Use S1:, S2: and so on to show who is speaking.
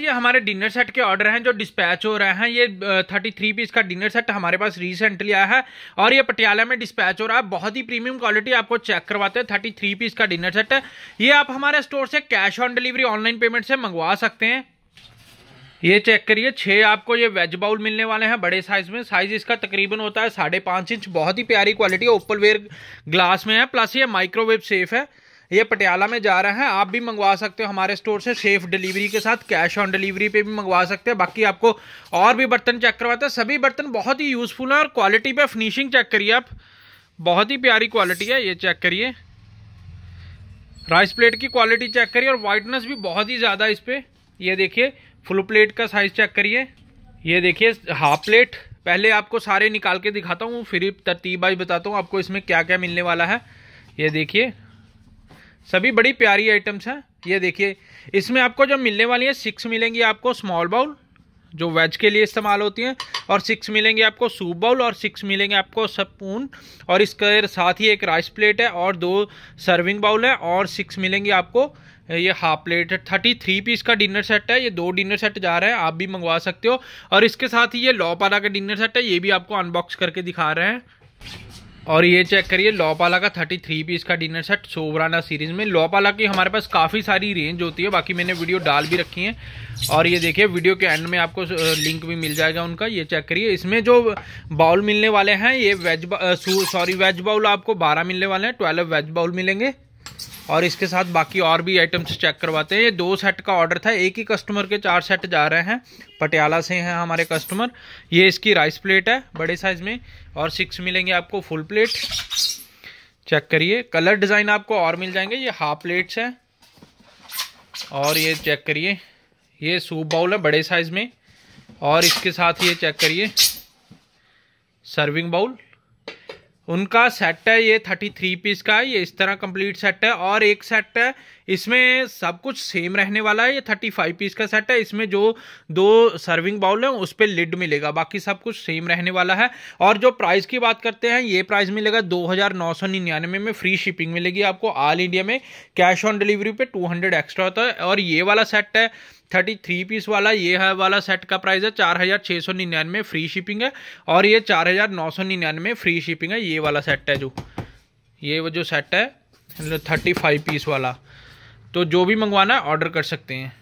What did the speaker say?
S1: ये हमारे dinner set के ऑर्डर हैं जो डिस्पैच हो रहे हैं ये थर्टी थ्री पीस का डिनर सेट हमारे पास रिसेंटली आया है और ये पटियाला में डिस्पैच हो रहा है बहुत ही प्रीमियम क्वालिटी आपको चेक करवाते हैं थर्टी थ्री पीस का डिनर सेट है ये आप हमारे स्टोर से cash on delivery online payment से मंगवा सकते हैं ये चेक करिए छः आपको ये वेज बाउल मिलने वाले हैं बड़े साइज में साइज इसका तकरीबन होता है साढ़े पाँच इंच बहुत ही प्यारी क्वालिटी है ओपल वेयर ग्लास में है प्लस ये माइक्रोवेव सेफ है ये पटियाला में जा रहे हैं आप भी मंगवा सकते हो हमारे स्टोर से सेफ डिलीवरी के साथ कैश ऑन डिलीवरी पे भी मंगवा सकते हैं बाकी आपको और भी बर्तन चेक करवाते हैं सभी बर्तन बहुत ही यूज़फुल हैं और क्वालिटी पे फिनिशिंग चेक करिए आप बहुत ही प्यारी क्वालिटी है ये चेक करिए राइस प्लेट की क्वालिटी चेक करिए और वाइटनेस भी बहुत ही ज़्यादा इस पर यह देखिए फुल प्लेट का साइज़ चेक करिए ये देखिए हाफ प्लेट पहले आपको सारे निकाल के दिखाता हूँ फिर तरतीबाज बताता हूँ आपको इसमें क्या क्या मिलने वाला है ये देखिए सभी बड़ी प्यारी आइटम्स हैं ये देखिए इसमें आपको जो मिलने वाली है सिक्स मिलेंगी आपको स्मॉल बाउल जो वेज के लिए इस्तेमाल होती हैं और सिक्स मिलेंगे आपको सूप बाउल और सिक्स मिलेंगे आपको स्पून और इसके साथ ही एक राइस प्लेट है और दो सर्विंग बाउल है और सिक्स मिलेंगे आपको ये हाफ प्लेट है थर्टी थ्री पीस का डिनर सेट है ये दो डिनर सेट जा रहा है आप भी मंगवा सकते हो और इसके साथ ही ये लॉ पारा का डिनर सेट है ये भी आपको अनबॉक्स करके दिखा रहे हैं और ये चेक करिए लॉपाला का 33 पीस का डिनर सेट सोवराना सीरीज में लॉपाला की हमारे पास काफ़ी सारी रेंज होती है बाकी मैंने वीडियो डाल भी रखी है और ये देखिए वीडियो के एंड में आपको लिंक भी मिल जाएगा उनका ये चेक करिए इसमें जो बाउल मिलने वाले हैं ये वेज सॉरी वेज बाउल आपको बारह मिलने वाले हैं ट्वेल्व वेज बाउल मिलेंगे और इसके साथ बाकी और भी आइटम्स चेक करवाते हैं ये दो सेट का ऑर्डर था एक ही कस्टमर के चार सेट जा रहे हैं पटियाला से हैं हमारे कस्टमर ये इसकी राइस प्लेट है बड़े साइज़ में और सिक्स मिलेंगे आपको फुल प्लेट चेक करिए कलर डिज़ाइन आपको और मिल जाएंगे ये हाफ प्लेट्स हैं और ये चेक करिए ये सूप बाउल है बड़े साइज़ में और इसके साथ ये चेक करिए सर्विंग बाउल उनका सेट है ये थर्टी थ्री पीस का ये इस तरह कंप्लीट सेट है और एक सेट है इसमें सब कुछ सेम रहने वाला है ये थर्टी फाइव पीस का सेट है इसमें जो दो सर्विंग बाउल है उस पर लिड मिलेगा बाकी सब कुछ सेम रहने वाला है और जो प्राइस की बात करते हैं ये प्राइस मिलेगा दो हज़ार नौ सौ निन्यानवे में फ्री शिपिंग मिलेगी आपको ऑल इंडिया में कैश ऑन डिलीवरी पे टू हंड्रेड एक्स्ट्रा होता है और ये वाला सेट है थर्टी थ्री पीस वाला ये है वाला सेट का प्राइस है चार हज़ार छः सौ निन्यानवे फ्री शिपिंग है और ये चार हज़ार नौ सौ निन्यानवे फ्री शिपिंग है ये वाला सेट है जो ये वो जो सेट है थर्टी मतलब फाइव पीस वाला तो जो भी मंगवाना है ऑर्डर कर सकते हैं